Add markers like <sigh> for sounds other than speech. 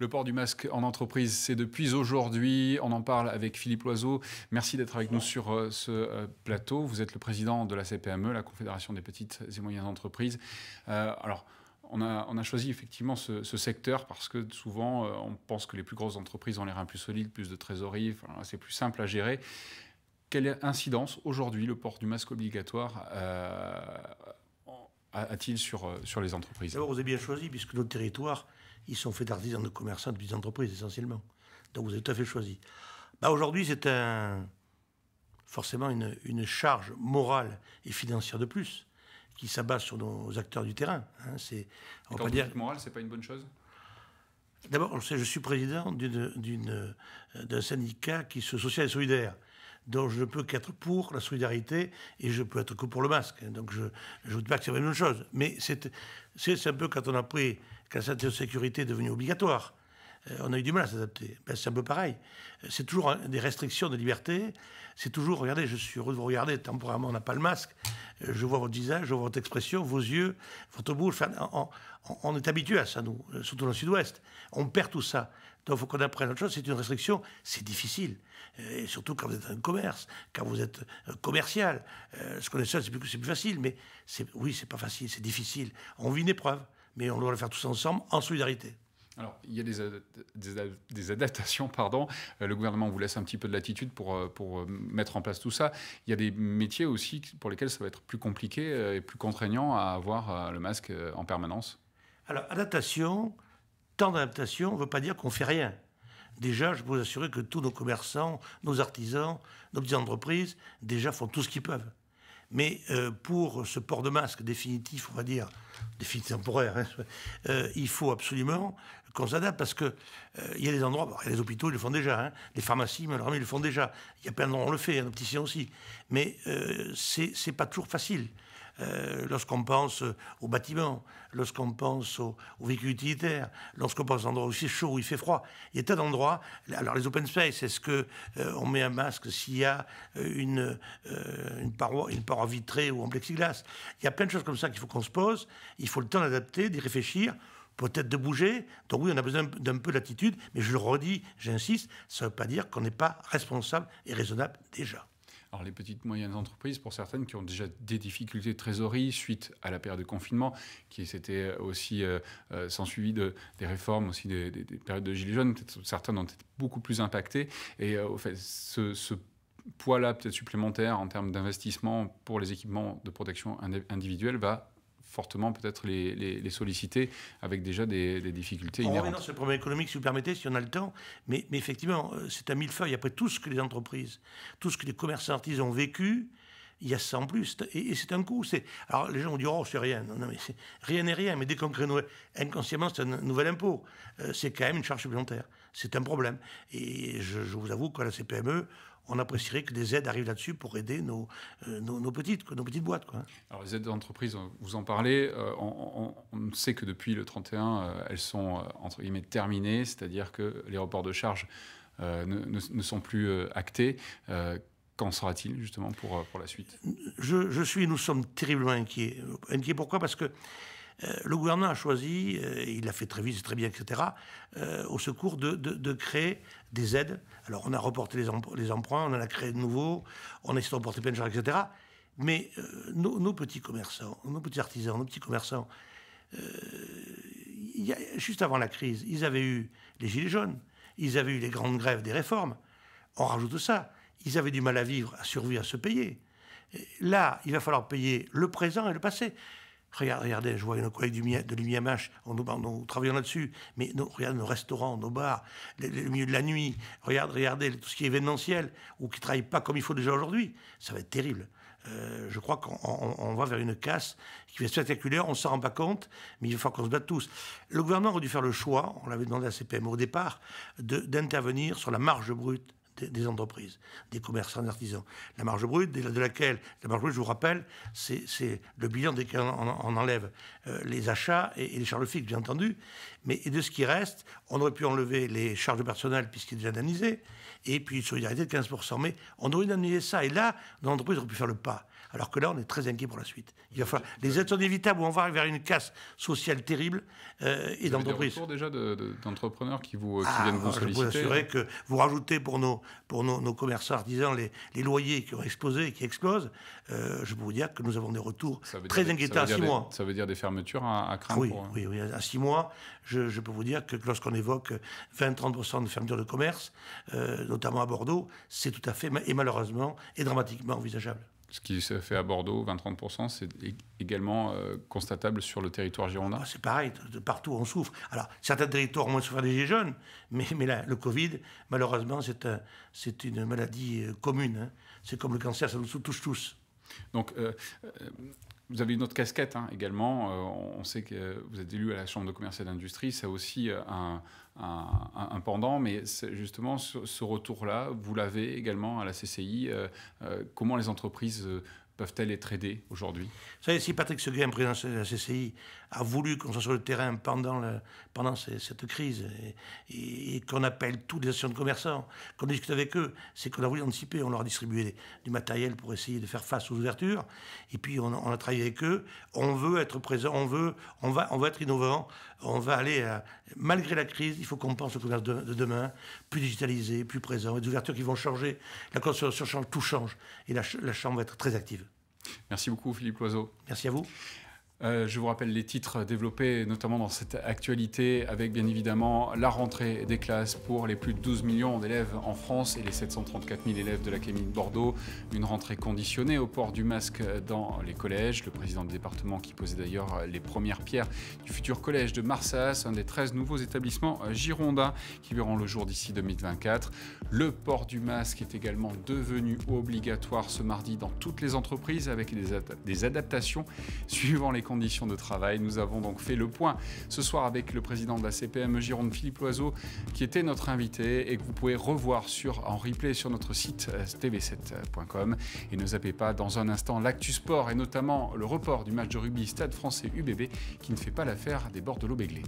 Le port du masque en entreprise, c'est depuis aujourd'hui. On en parle avec Philippe Loiseau. Merci d'être avec nous sur euh, ce euh, plateau. Vous êtes le président de la CPME, la Confédération des petites et moyennes entreprises. Euh, alors, on a, choisi effectivement ce, secteur parce que souvent, on pense que les plus grosses entreprises ont les reins plus solides, plus de trésorerie, c'est plus simple à gérer. Quelle incidence aujourd'hui le port du masque obligatoire a-t-il sur, euh, sur les entreprises D'abord, vous avez bien choisi, puisque notre territoire, ils sont faits d'artisans, de commerçants, de petites entreprises essentiellement. Donc vous avez tout à fait choisi. Bah, Aujourd'hui, c'est un, forcément une, charge morale et financière de plus qui s'abat sur nos acteurs du terrain. Hein, c'est, on va pas dire... morale, c'est pas une bonne chose D'abord, je suis président euh, d'un syndicat qui se social et solidaire. Donc je ne peux qu'être pour la solidarité et je peux être que pour le masque. Donc je ne vous dis pas que c'est la même chose. Mais c'est un peu quand on a pris, quand la sécurité est devenue obligatoire euh, on a eu du mal à s'adapter. Ben, c'est un peu pareil. C'est toujours des restrictions de liberté. C'est toujours, regardez, je suis heureux de vous regarder, temporairement, on n'a pas le masque. Euh, je vois votre visage, je vois votre expression, vos yeux, votre bouche. on, est habitué à ça, nous, euh, surtout dans le sud-ouest. On perd tout ça. Donc, il faut qu'on apprenne autre chose. C'est une restriction, c'est difficile. Et surtout quand vous êtes un commerce, quand vous êtes commercial. Ce qu'on est seul, c'est plus, facile. Mais oui, c'est pas facile, c'est difficile. On vit une épreuve, mais on doit le faire tous ensemble, en solidarité. Alors, il y a des, adaptations, <laughs> pardon. Euh, le gouvernement vous laisse un petit peu de latitude pour, euh, pour euh, mettre en place tout ça. Il y a des métiers aussi pour lesquels ça va être plus compliqué et plus contraignant à avoir le masque en permanence. Alors, adaptation, tant d'adaptation ne veut pas dire qu'on fait rien. Déjà, je peux vous assurer que tous nos commerçants, nos artisans, nos petites entreprises, déjà font tout ce qu'ils peuvent. Mais euh, pour ce port de masque définitif, on va dire, définitif temporaire, hein, euh, il faut absolument qu'on s'adapte parce que euh, il y a des endroits, les hôpitaux ils le font déjà, hein. les pharmacies, malheureusement ils le font déjà. Il y a plein d'endroits, où on le fait, un opticien aussi. Mais c'est pas toujours facile. Euh, lorsqu'on pense euh, aux bâtiments, lorsqu'on pense aux, véhicules utilitaires, lorsqu'on pense aux endroits où c'est chaud, où il fait froid. Il y a tas d'endroits. Alors les open space, est-ce que euh, on met un masque s'il y a une, paroi, une paroi vitrée ou en plexiglas Il y a plein de choses comme ça qu'il faut qu'on se pose. Il faut le temps d'adapter, d'y réfléchir peut-être de bouger. Donc oui, on a besoin d'un peu d'attitude, mais je le redis, j'insiste, ça ne veut pas dire qu'on n'est pas responsable et raisonnable déjà. Alors les petites moyennes entreprises, pour certaines qui ont déjà des difficultés de trésorerie suite à la période de confinement, qui s'était aussi euh, euh, sans suivi de, des réformes aussi des, périodes de gilets jaunes, certaines ont été beaucoup plus impactées. Et euh, fait, ce, ce poids-là, peut-être supplémentaire en termes d'investissement pour les équipements de protection individuelle, va fortement peut-être les, solliciter avec déjà des, difficultés on inhérentes. sur le problème économique, si vous permettez, si on a le temps, mais, effectivement, euh, c'est un millefeuille. Après tout ce que les entreprises, tout ce que les commerçants artisans ont vécu, il y a ça plus. Et, c'est un coup. Alors les gens vont dire, oh, c'est rien. Non, mais rien n'est rien. Mais dès qu'on crée inconsciemment, c'est un nouvel impôt. Euh, c'est quand même une charge supplémentaire. C'est un problème. Et je, je vous avoue que la CPME, on apprécierait que des aides arrivent là-dessus pour aider nos, euh, nos, nos, petites, boîtes. Alors les aides d'entreprise, vous en parlez, euh, on, sait que depuis le 31, euh, elles sont entre guillemets terminées, c'est-à-dire que les reports de charges ne, sont plus actés. Qu'en sera-t-il justement pour, pour la suite je, je, suis, nous sommes terriblement inquiets. Inquiets pourquoi Parce que euh, le gouvernement a choisi, et euh, il l'a fait très vite, très bien, etc., euh, au secours de, créer des aides. Alors on a reporté les, emprunts, on en a créé de nouveaux, on a essayé de reporter plein de choses, etc. Mais nos, petits commerçants, nos petits artisans, nos petits commerçants, juste avant la crise, ils avaient eu les gilets jaunes, ils avaient eu les grandes grèves des réformes. On rajoute ça. Ils avaient du mal à vivre, à survivre, à se payer. Là, il va falloir payer le présent et le passé. Regardez, je vois nos collègues du, de on nous, nous travaille là-dessus, mais nos, regardez nos restaurants, nos bars, le, milieu de la nuit, regardez, regardez tout ce qui est événementiel, ou qui ne travaille pas comme il faut déjà aujourd'hui, ça va être terrible. Euh, je crois qu'on va vers une casse qui va être spectaculaire, on ne s'en rend pas compte, mais il faut qu'on se batte tous. Le gouvernement aurait dû faire le choix, on l'avait demandé à CPM au départ, d'intervenir sur la marge brute des, entreprises, des commerçants, des artisans. La marge brute, de, de laquelle, la marge je vous rappelle, c'est le bilan dès qu'on enlève euh, les achats et, les charges fixes, bien entendu, mais de ce qui reste, on aurait pu enlever les charges de personnel puisqu'il est déjà analysé, et puis une solidarité de 15%. Mais on aurait analysé ça. Et là, l'entreprise aurait pu faire le pas. Alors que là, on est très inquiet pour la suite. Il va falloir... Les aides sont inévitables, on va vers une casse sociale terrible euh, et d'entreprise. Vous avez des déjà d'entrepreneurs qui, vous, qui ah, viennent vous solliciter Je vous assurer hein. que vous rajoutez pour nos, pour nos, commerçants artisans les, les, loyers qui ont explosé et qui explosent, euh, je peux vous dire que nous avons des retours très inquiétants à six mois. Ça veut dire des fermetures à, à craindre oui, oui, oui, à six mois je, peux vous dire que lorsqu'on évoque 20-30% de fermeture de commerce, euh, notamment à Bordeaux, c'est tout à fait, et malheureusement, et dramatiquement envisageable ce qui se fait à Bordeaux, 20-30%, c'est également euh, constatable sur le territoire girondin ah, C'est pareil, de partout on souffre. Alors, certains territoires ont moins souffert des jeunes, mais, mais là, le Covid, malheureusement, c'est une maladie euh, commune. Hein. C'est comme le cancer, ça nous touche tous. Donc, vous avez une autre casquette hein, également. Euh, on sait que vous êtes élu à la Chambre de commerce et d'industrie. Ça aussi euh, un, pendant, mais justement ce, retour-là, vous l'avez également à la CCI. Euh, comment les entreprises peuvent-elles être aidées aujourd'hui Vous savez, si Patrick Seguin, président de la CCI, a voulu qu'on soit sur le terrain pendant, cette crise et, qu'on appelle toutes les associations de commerçants, qu'on discute avec eux, c'est qu'on a voulu anticiper. On leur a distribué du matériel pour essayer de faire face aux ouvertures. Et puis, on, a travaillé avec eux. On veut être présent, on veut, on va, on va être innovant. On va aller, malgré la crise, il faut qu'on pense au commerce de, demain, plus digitalisé, plus présent, et des ouvertures qui vont changer. La construction change, tout change. Et la Chambre va être très active. Merci beaucoup Philippe Loiseau. Merci à vous. Euh, je vous rappelle les titres développés, notamment dans cette actualité, avec bien évidemment la rentrée des classes pour les plus de 12 millions d'élèves en France et les 734 000 élèves de Camille de Bordeaux. Une rentrée conditionnée au port du masque dans les collèges. Le président du département qui posait d'ailleurs les premières pierres du futur collège de Marsas, un des 13 nouveaux établissements euh, girondins qui verront le jour d'ici 2024. Le port du masque est également devenu obligatoire ce mardi dans toutes les entreprises avec des, des adaptations suivant les conditions de travail. Nous avons donc fait le point ce soir avec le président de la CPM Gironde, Philippe Loiseau, qui était notre invité et que vous pouvez revoir sur, en replay sur notre site euh, tv7.com. Et ne zappez pas dans un instant l'actu sport et notamment le report du match de rugby Stade français UBB qui ne fait pas l'affaire des bords l'eau béglés